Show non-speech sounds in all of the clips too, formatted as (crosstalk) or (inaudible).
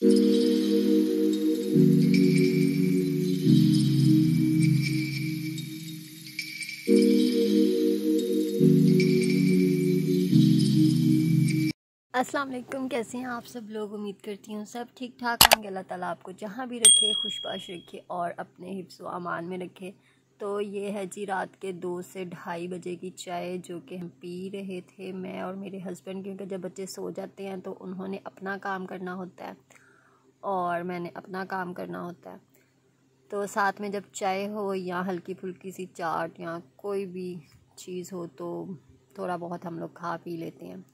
असलम कैसे हैं आप सब लोग उम्मीद करती हूँ सब ठीक ठाक होंगे अल्लाह ताला आपको जहाँ भी रखे खुशबाश रखे और अपने हिफ्स अमान में रखे तो ये है जी रात के दो से ढाई बजे की चाय जो कि हम पी रहे थे मैं और मेरे हस्बैंड क्योंकि जब बच्चे सो जाते हैं तो उन्होंने अपना काम करना होता है और मैंने अपना काम करना होता है तो साथ में जब चाय हो या हल्की फुल्की सी चाट या कोई भी चीज़ हो तो थोड़ा बहुत हम लोग खा पी लेते हैं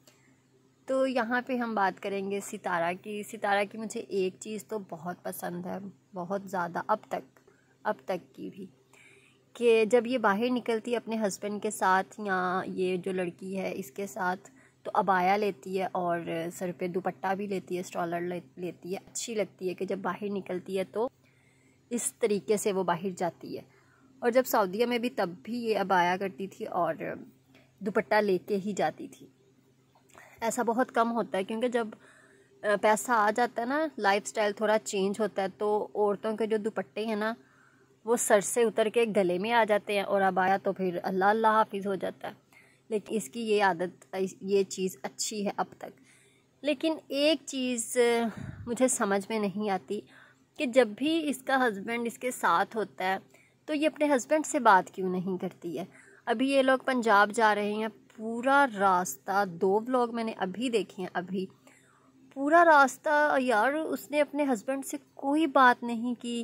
तो यहाँ पे हम बात करेंगे सितारा की सितारा की मुझे एक चीज़ तो बहुत पसंद है बहुत ज़्यादा अब तक अब तक की भी कि जब ये बाहर निकलती है अपने हस्बैंड के साथ या ये जो लड़की है इसके साथ तो अबाया लेती है और सर पे दुपट्टा भी लेती है स्टॉलर लेती है अच्छी लगती है कि जब बाहर निकलती है तो इस तरीके से वो बाहर जाती है और जब सऊदीया में भी तब भी ये अबाया करती थी और दुपट्टा लेके ही जाती थी ऐसा बहुत कम होता है क्योंकि जब पैसा आ जाता है ना लाइफस्टाइल थोड़ा चेंज होता है तो औरतों के जो दुपट्टे हैं ना वो सर से उतर के गले में आ जाते हैं और अबाया तो फिर अल्लाह अल्लाह हाफिज़ हो जाता है लेकिन इसकी ये आदत ये चीज़ अच्छी है अब तक लेकिन एक चीज़ मुझे समझ में नहीं आती कि जब भी इसका हस्बैंड इसके साथ होता है तो ये अपने हस्बैंड से बात क्यों नहीं करती है अभी ये लोग पंजाब जा रहे हैं पूरा रास्ता दो व्लॉग मैंने अभी देखे हैं अभी पूरा रास्ता यार उसने अपने हस्बैंड से कोई बात नहीं की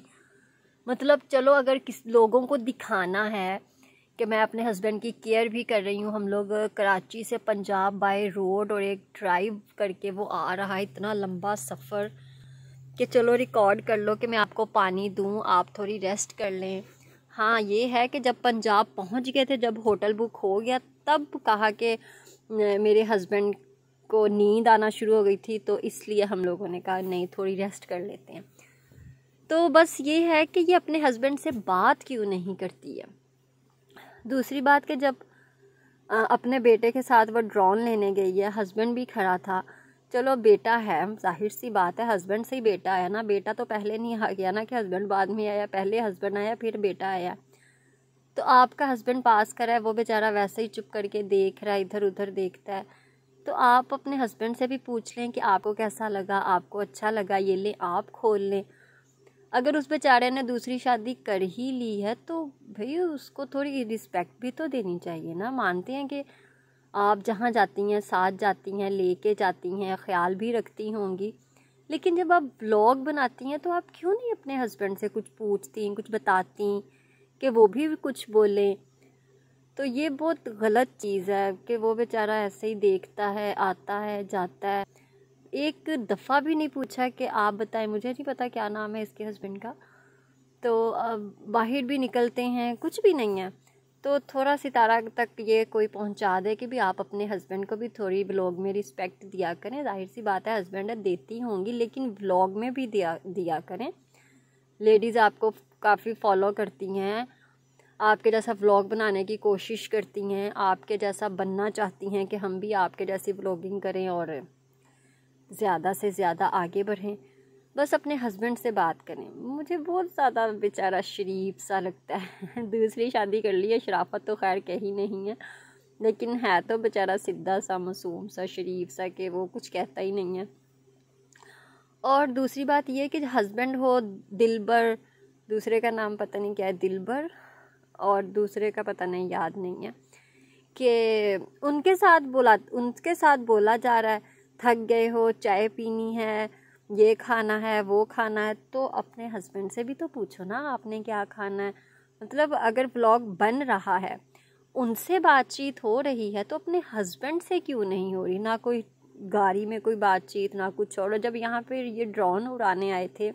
मतलब चलो अगर किस लोगों को दिखाना है कि मैं अपने हस्बैंड की केयर भी कर रही हूँ हम लोग कराची से पंजाब बाय रोड और एक ड्राइव करके वो आ रहा है इतना लंबा सफ़र कि चलो रिकॉर्ड कर लो कि मैं आपको पानी दूँ आप थोड़ी रेस्ट कर लें हाँ ये है कि जब पंजाब पहुँच गए थे जब होटल बुक हो गया तब कहा कि मेरे हस्बैंड को नींद आना शुरू हो गई थी तो इसलिए हम लोगों ने कहा नहीं थोड़ी रेस्ट कर लेते हैं तो बस ये है कि ये अपने हस्बैंड से बात क्यों नहीं करती है दूसरी बात कि जब अपने बेटे के साथ वह ड्रोन लेने गई है हस्बैंड भी खड़ा था चलो बेटा है जाहिर सी बात है हस्बैंड से ही बेटा आया ना बेटा तो पहले नहीं आ गया ना कि हस्बैंड बाद में आया पहले हस्बैंड आया फिर बेटा आया तो आपका हस्बैंड पास करा है वो बेचारा वैसे ही चुप करके देख रहा है इधर उधर देखता है तो आप अपने हस्बैंड से भी पूछ लें कि आपको कैसा लगा आपको अच्छा लगा ये लें आप खोल लें अगर उस बेचारे ने दूसरी शादी कर ही ली है तो भाई उसको थोड़ी रिस्पेक्ट भी तो देनी चाहिए ना मानते हैं कि आप जहाँ जाती हैं साथ जाती हैं लेके जाती हैं ख्याल भी रखती होंगी लेकिन जब आप ब्लॉग बनाती हैं तो आप क्यों नहीं अपने हस्बैंड से कुछ पूछती कुछ बताती कि वो भी कुछ बोलें तो ये बहुत गलत चीज़ है कि वो बेचारा ऐसे ही देखता है आता है जाता है एक दफ़ा भी नहीं पूछा कि आप बताएं मुझे नहीं पता क्या नाम है इसके हस्बैंड का तो अब बाहर भी निकलते हैं कुछ भी नहीं है तो थोड़ा सितारा तक ये कोई पहुंचा दे कि भी आप अपने हस्बैंड को भी थोड़ी ब्लॉग में रिस्पेक्ट दिया करें जाहिर सी बात है हस्बैंड देती होंगी लेकिन ब्लॉग में भी दिया दिया करें लेडीज़ आपको काफ़ी फॉलो करती हैं आपके जैसा व्लॉग बनाने की कोशिश करती हैं आपके जैसा बनना चाहती हैं कि हम भी आपके जैसी व्लॉगिंग करें और ज़्यादा से ज़्यादा आगे बढ़ें बस अपने हस्बैंड से बात करें मुझे बहुत ज़्यादा बेचारा शरीफ सा लगता है (laughs) दूसरी शादी कर ली है शराफत तो खैर कही नहीं है लेकिन है तो बेचारा सीधा सा मासूम सा शरीफ सा कि वो कुछ कहता ही नहीं है और दूसरी बात यह कि हस्बैंड हो दिलबर दूसरे का नाम पता नहीं क्या है दिलबर और दूसरे का पता नहीं याद नहीं है कि उनके साथ बोला उनके साथ बोला जा रहा है थक गए हो चाय पीनी है ये खाना है वो खाना है तो अपने हस्बैंड से भी तो पूछो ना आपने क्या खाना है मतलब अगर ब्लॉग बन रहा है उनसे बातचीत हो रही है तो अपने हस्बैंड से क्यों नहीं हो रही ना कोई गाड़ी में कोई बातचीत ना कुछ और जब यहाँ पर ये ड्रोन उड़ाने आए थे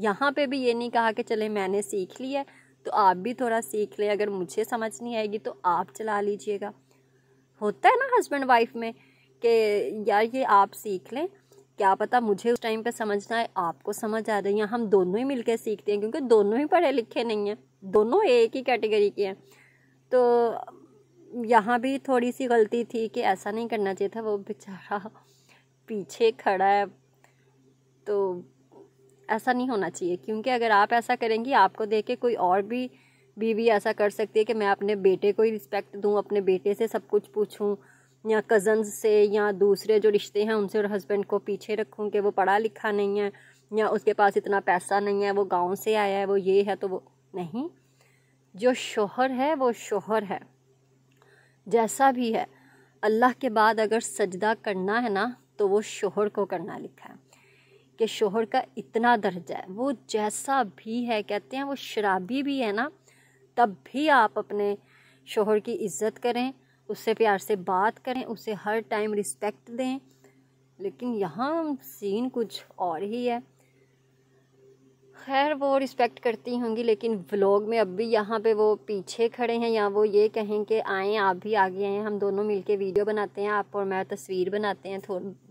यहाँ पे भी ये नहीं कहा कि चले मैंने सीख लिया है तो आप भी थोड़ा सीख लें अगर मुझे समझ नहीं आएगी तो आप चला लीजिएगा होता है ना हस्बैंड वाइफ में कि यार ये आप सीख लें क्या पता मुझे उस टाइम पे समझना है आपको समझ आ रही है हम दोनों ही मिलकर सीखते हैं क्योंकि दोनों ही पढ़े लिखे नहीं हैं दोनों एक ही कैटेगरी के हैं तो यहाँ भी थोड़ी सी गलती थी कि ऐसा नहीं करना चाहिए था वो बेचारा पीछे खड़ा है तो ऐसा नहीं होना चाहिए क्योंकि अगर आप ऐसा करेंगी आपको देख के कोई और भी बीवी ऐसा कर सकती है कि मैं अपने बेटे को ही रिस्पेक्ट दूँ अपने बेटे से सब कुछ पूछूँ या कज़न्स से या दूसरे जो रिश्ते हैं उनसे और हस्बैंड को पीछे रखूँ कि वो पढ़ा लिखा नहीं है या उसके पास इतना पैसा नहीं है वो गांव से आया है वो ये है तो वो नहीं जो शोहर है वो शोहर है जैसा भी है अल्लाह के बाद अगर सजदा करना है ना तो वो शोहर को करना लिखा है कि शोहर का इतना दर्जा है वो जैसा भी है कहते हैं वो शराबी भी है ना तब भी आप अपने शोहर की इज़्ज़त करें उससे प्यार से बात करें उसे हर टाइम रिस्पेक्ट दें लेकिन यहाँ सीन कुछ और ही है खैर वो रिस्पेक्ट करती होंगी लेकिन व्लॉग में अब भी यहाँ पे वो पीछे खड़े हैं या वो ये कहें कि आएँ आप भी आगे आएँ हम दोनों मिलके वीडियो बनाते हैं आप और मैं तस्वीर बनाते हैं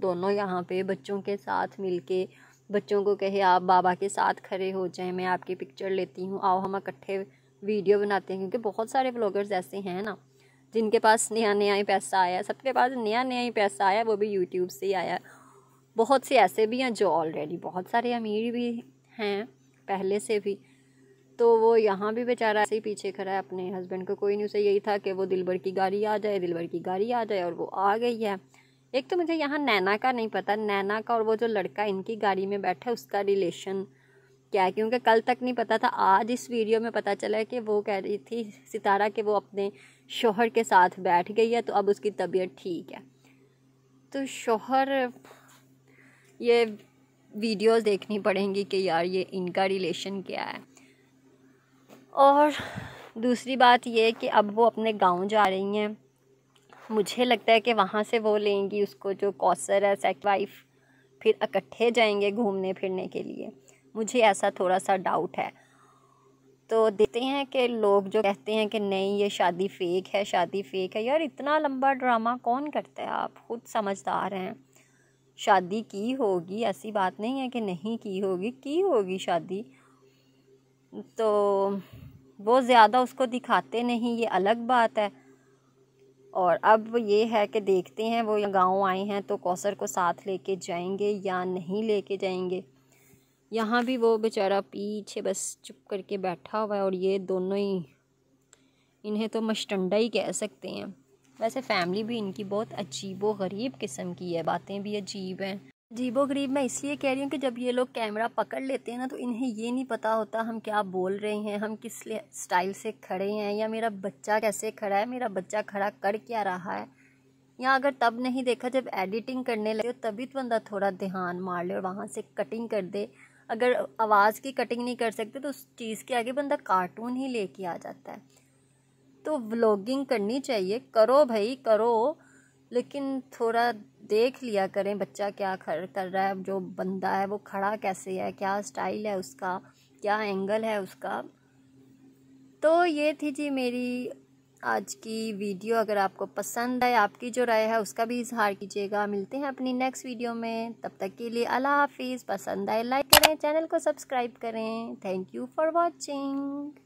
दोनों यहाँ पे बच्चों के साथ मिलके बच्चों को कहे आप बाबा के साथ खड़े हो जाएं मैं आपकी पिक्चर लेती हूँ आओ हम इकट्ठे वीडियो बनाते हैं क्योंकि बहुत सारे ब्लॉगर्स ऐसे हैं ना जिनके पास नया नया ही पैसा आया सबके पास नया नया ही पैसा आया वो भी यूट्यूब से ही आया बहुत से ऐसे भी हैं जो ऑलरेडी बहुत सारे अमीर भी हैं पहले से भी तो वो यहाँ भी बेचारा ऐसे ही पीछे खड़ा है अपने हस्बैंड को कोई नहीं उसे यही था कि वो दिलबर की गाड़ी आ जाए दिलबर की गाड़ी आ जाए और वो आ गई है एक तो मुझे यहाँ नैना का नहीं पता नैना का और वो जो लड़का इनकी गाड़ी में बैठा है उसका रिलेशन क्या है क्योंकि कल तक नहीं पता था आज इस वीडियो में पता चला कि वो कह रही थी सितारा कि वो अपने शोहर के साथ बैठ गई है तो अब उसकी तबीयत ठीक है तो शोहर ये वीडियोस देखनी पड़ेंगी कि यार ये इनका रिलेशन क्या है और दूसरी बात ये कि अब वो अपने गांव जा रही हैं मुझे लगता है कि वहाँ से वो लेंगी उसको जो कौसर है सेट वाइफ फिर इकट्ठे जाएंगे घूमने फिरने के लिए मुझे ऐसा थोड़ा सा डाउट है तो देखते हैं कि लोग जो कहते हैं कि नहीं ये शादी फेक है शादी फेक है यार इतना लंबा ड्रामा कौन करता है आप खुद समझदार हैं शादी की होगी ऐसी बात नहीं है कि नहीं की होगी की होगी शादी तो वो ज़्यादा उसको दिखाते नहीं ये अलग बात है और अब ये है कि देखते हैं वो गांव आए हैं तो कौसर को साथ लेके जाएंगे या नहीं लेके जाएंगे यहाँ भी वो बेचारा पीछे बस चुप करके बैठा हुआ है और ये दोनों ही इन्हें तो मशटंडा ही कह सकते हैं वैसे फैमिली भी इनकी बहुत अजीबो गरीब किस्म की है बातें भी अजीब हैं अजीबो गरीब मैं इसलिए कह रही हूँ कि जब ये लोग कैमरा पकड़ लेते हैं ना तो इन्हें ये नहीं पता होता हम क्या बोल रहे हैं हम किस स्टाइल से खड़े हैं या मेरा बच्चा कैसे खड़ा है मेरा बच्चा खड़ा कर क्या रहा है या अगर तब नहीं देखा जब एडिटिंग करने लगे तभी तो बंदा थोड़ा ध्यान मार ले और वहाँ से कटिंग कर दे अगर आवाज़ की कटिंग नहीं कर सकते तो उस चीज़ के आगे बंदा कार्टून ही लेके आ जाता है तो व्लॉगिंग करनी चाहिए करो भाई करो लेकिन थोड़ा देख लिया करें बच्चा क्या खर कर रहा है जो बंदा है वो खड़ा कैसे है क्या स्टाइल है उसका क्या एंगल है उसका तो ये थी जी मेरी आज की वीडियो अगर आपको पसंद आए आपकी जो राय है उसका भी इजहार कीजिएगा मिलते हैं अपनी नेक्स्ट वीडियो में तब तक के लिए अल्लाह हाफिज़ पसंद आए लाइक करें चैनल को सब्सक्राइब करें थैंक यू फॉर वॉचिंग